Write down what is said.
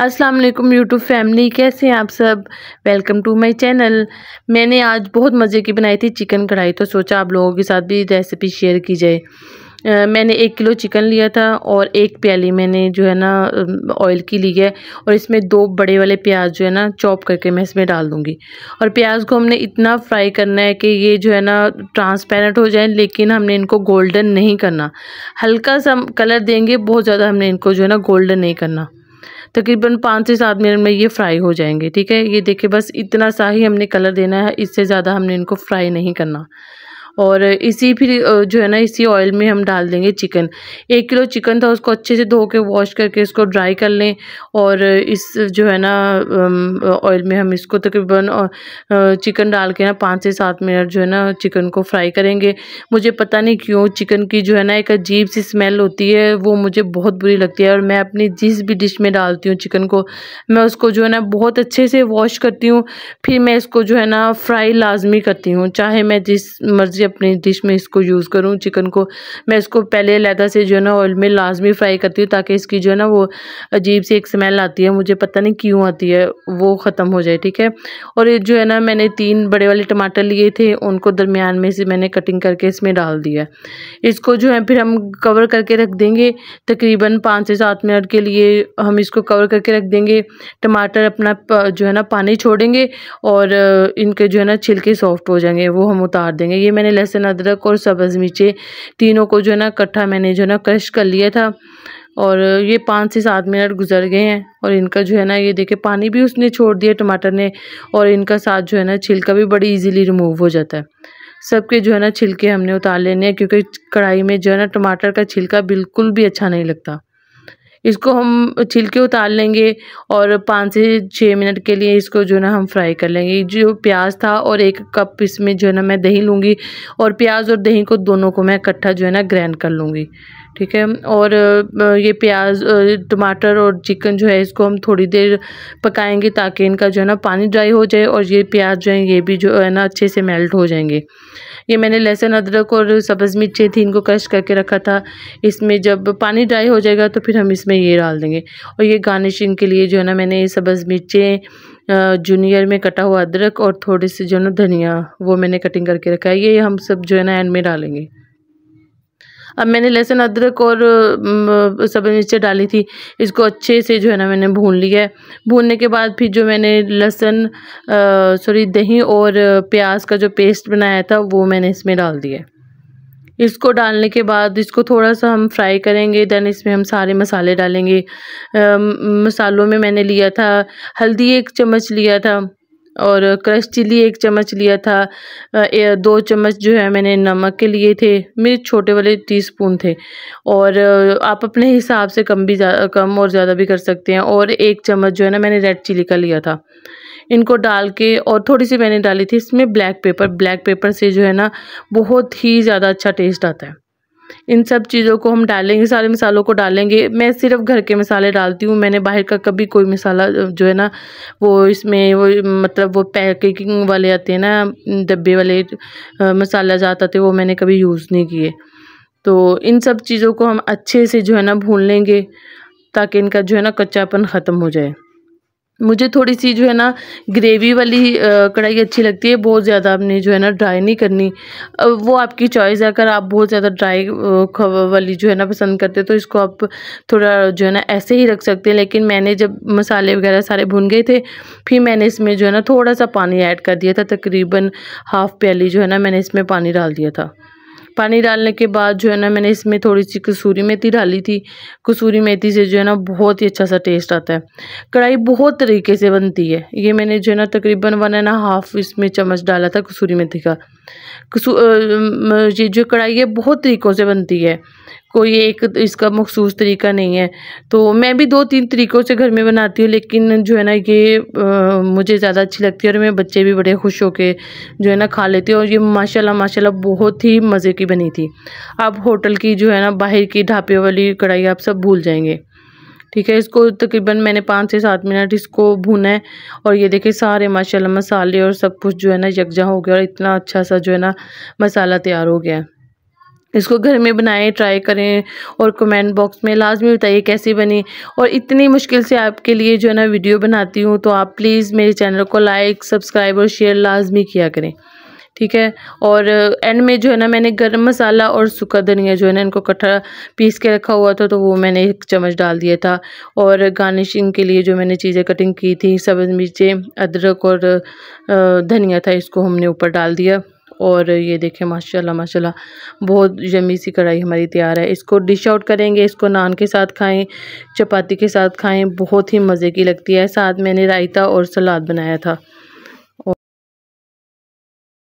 अस्सलाम वालेकुम YouTube family कैसे हैं आप सब वेलकम टू माय चैनल मैंने आज बहुत मज़े की बनाई थी चिकन कढ़ाई तो सोचा आप लोगों के साथ भी रेसिपी शेयर की जाए मैंने एक किलो चिकन लिया था और एक प्याली मैंने जो है ना ऑयल की ली है और इसमें दो बड़े वाले प्याज जो है ना चॉप करके मैं इसमें डाल दूँगी और प्याज को हमने इतना फ्राई करना है कि ये जो है ना ट्रांसपेरेंट हो जाए लेकिन हमने इनको गोल्डन नहीं करना हल्का सा कलर देंगे बहुत ज़्यादा हमने इनको जो है ना गोल्डन नहीं करना तकरीबन पाँच से सात मिनट में ये फ्राई हो जाएंगे ठीक है ये देखिए बस इतना सा ही हमने कलर देना है इससे ज़्यादा हमने इनको फ्राई नहीं करना और इसी फिर जो है ना इसी ऑयल में हम डाल देंगे चिकन एक किलो चिकन था उसको अच्छे से धो के वॉश करके इसको ड्राई कर लें और इस जो है ना ऑयल में हम इसको तकरीबन चिकन डाल के ना पाँच से सात मिनट जो है ना चिकन को फ्राई करेंगे मुझे पता नहीं क्यों चिकन की जो है ना एक अजीब सी स्मेल होती है वो मुझे बहुत बुरी लगती है और मैं अपनी जिस भी डिश में डालती हूँ चिकन को मैं उसको जो है ना बहुत अच्छे से वॉश करती हूँ फिर मैं इसको जो है ना फ्राई लाजमी करती हूँ चाहे मैं जिस मर्ज़ी अपनी डिश में इसको यूज़ करूँ चिकन को मैं इसको पहले लहदा से जो है ना ऑयल में लाजमी फ्राई करती हूँ ताकि इसकी जो है ना वो अजीब सी एक स्मेल आती है मुझे पता नहीं क्यों आती है वो ख़त्म हो जाए ठीक है और जो है ना मैंने तीन बड़े वाले टमाटर लिए थे उनको दरमियान में से मैंने कटिंग करके इसमें डाल दिया इसको जो है फिर हम कवर करके रख देंगे तकरीबन पाँच से सात मिनट के लिए हम इसको कवर करके रख देंगे टमाटर अपना जो है ना पानी छोड़ेंगे और इनके जो है ना छिलके सॉफ्ट हो जाएंगे वो हम उतार देंगे ये मैंने लहसुन अदरक और सब्ज़ मिर्चे तीनों को जो है ना इकट्ठा मैंने जो है ना क्रश कर लिया था और ये पाँच से सात मिनट गुजर गए हैं और इनका जो है ना ये देखे पानी भी उसने छोड़ दिया टमाटर ने और इनका साथ जो है ना छिलका भी बड़ी इजीली रिमूव हो जाता है सबके जो है ना छिलके हमने उतार लेने हैं क्योंकि कढ़ाई में जो है ना टमाटर का छिलका बिल्कुल भी अच्छा नहीं लगता इसको हम छिलके उतार लेंगे और पाँच से छः मिनट के लिए इसको जो ना हम फ्राई कर लेंगे जो प्याज था और एक कप इसमें जो है ना मैं दही लूँगी और प्याज और दही को दोनों को मैं इकट्ठा जो है ना ग्रैंड कर लूँगी ठीक है और ये प्याज टमाटर और चिकन जो है इसको हम थोड़ी देर पकाएंगे ताकि इनका जो है ना पानी ड्राई हो जाए और ये प्याज जो है ये भी जो है ना अच्छे से मेल्ट हो जाएंगे ये मैंने लहसुन अदरक और सब्ज़ मिर्चें थी इनको कश करके रखा था इसमें जब पानी ड्राई हो जाएगा तो फिर हम इसमें ये डाल देंगे और ये गार्निशिंग के लिए जो है ना मैंने सब्ज़ मिर्चें जूनियर में कटा हुआ अदरक और थोड़े से जो है ना धनिया वो मैंने कटिंग करके रखा है ये हम सब जो है ना एंड में डालेंगे अब मैंने लहसुन अदरक और सब मिर्च डाली थी इसको अच्छे से जो है ना मैंने भून लिया है भूनने के बाद फिर जो मैंने लहसुन सॉरी दही और प्याज का जो पेस्ट बनाया था वो मैंने इसमें डाल दिया इसको डालने के बाद इसको थोड़ा सा हम फ्राई करेंगे देन इसमें हम सारे मसाले डालेंगे आ, मसालों में मैंने लिया था हल्दी एक चम्मच लिया था और क्रश चिली एक चम्मच लिया था दो चम्मच जो है मैंने नमक के लिए थे मेरे छोटे वाले टीस्पून थे और आप अपने हिसाब से कम भी कम और ज़्यादा भी कर सकते हैं और एक चम्मच जो है ना मैंने रेड चिली का लिया था इनको डाल के और थोड़ी सी मैंने डाली थी इसमें ब्लैक पेपर ब्लैक पेपर से जो है ना बहुत ही ज़्यादा अच्छा टेस्ट आता है इन सब चीज़ों को हम डालेंगे सारे मसालों को डालेंगे मैं सिर्फ घर के मसाले डालती हूँ मैंने बाहर का कभी कोई मसाला जो है ना वो इसमें वो मतलब वो पैकिंग वाले आते हैं ना डब्बे वाले मसाला जात थे वो मैंने कभी यूज़ नहीं किए तो इन सब चीज़ों को हम अच्छे से जो है ना भून लेंगे ताकि इनका जो है ना कच्चापन ख़त्म हो जाए मुझे थोड़ी सी जो है ना ग्रेवी वाली कढ़ाई अच्छी लगती है बहुत ज़्यादा आपने जो है ना ड्राई नहीं करनी वो आपकी चॉइस है अगर आप बहुत ज़्यादा ड्राई वाली जो है ना पसंद करते तो इसको आप थोड़ा जो है ना ऐसे ही रख सकते हैं लेकिन मैंने जब मसाले वगैरह सारे भुन गए थे फिर मैंने इसमें जो है ना थोड़ा सा पानी ऐड कर दिया था तकरीबन हाफ़ प्याली जो है ना मैंने इसमें पानी डाल दिया था पानी डालने के बाद जो है ना मैंने इसमें थोड़ी सी कसूरी मेथी डाली थी कसूरी मेथी से जो है ना बहुत ही अच्छा सा टेस्ट आता है कढ़ाई बहुत तरीके से बनती है ये मैंने जो है ना तकरीबन वन एंड हाफ इसमें चम्मच डाला था कसूरी मेथी का ये जो कढ़ाई है बहुत तरीक़ों से बनती है कोई एक इसका मखसूस तरीका नहीं है तो मैं भी दो तीन तरीक़ों से घर में बनाती हूँ लेकिन जो है ना ये आ, मुझे ज़्यादा अच्छी लगती है और मेरे बच्चे भी बड़े खुश होकर जो है ना खा लेते हैं और ये माशाल्लाह माशाल्लाह बहुत ही मज़े की बनी थी आप होटल की जो है ना बाहर की ढापे वाली कढ़ाई आप सब भूल जाएंगे ठीक है इसको तकरीबन मैंने पाँच से सात मिनट इसको भुना है और ये देखिए सारे माशाल्लाह मसाले और सब कुछ जो है ना यकजा हो गया और इतना अच्छा सा जो है ना मसाला तैयार हो गया है इसको घर में बनाएं ट्राई करें और कमेंट बॉक्स में लाजमी बताइए कैसी बनी और इतनी मुश्किल से आपके लिए जो है ना वीडियो बनाती हूँ तो आप प्लीज़ मेरे चैनल को लाइक सब्सक्राइब और शेयर लाजमी किया करें ठीक है और एंड uh, में जो है ना मैंने गरम मसाला और सूखा धनिया जो है ना इनको इकट्ठा पीस के रखा हुआ था तो वो मैंने एक चम्मच डाल दिया था और गार्निशिंग के लिए जो मैंने चीज़ें कटिंग की थी सब्ज़ मिर्चें अदरक और uh, धनिया था इसको हमने ऊपर डाल दिया और ये देखें माशाल्लाह माशाल्लाह बहुत जमी सी कढ़ाई हमारी तैयार है इसको डिश आउट करेंगे इसको नान के साथ खाएं चपाती के साथ खाएं बहुत ही मज़े की लगती है साथ मैंने रायता और सलाद बनाया था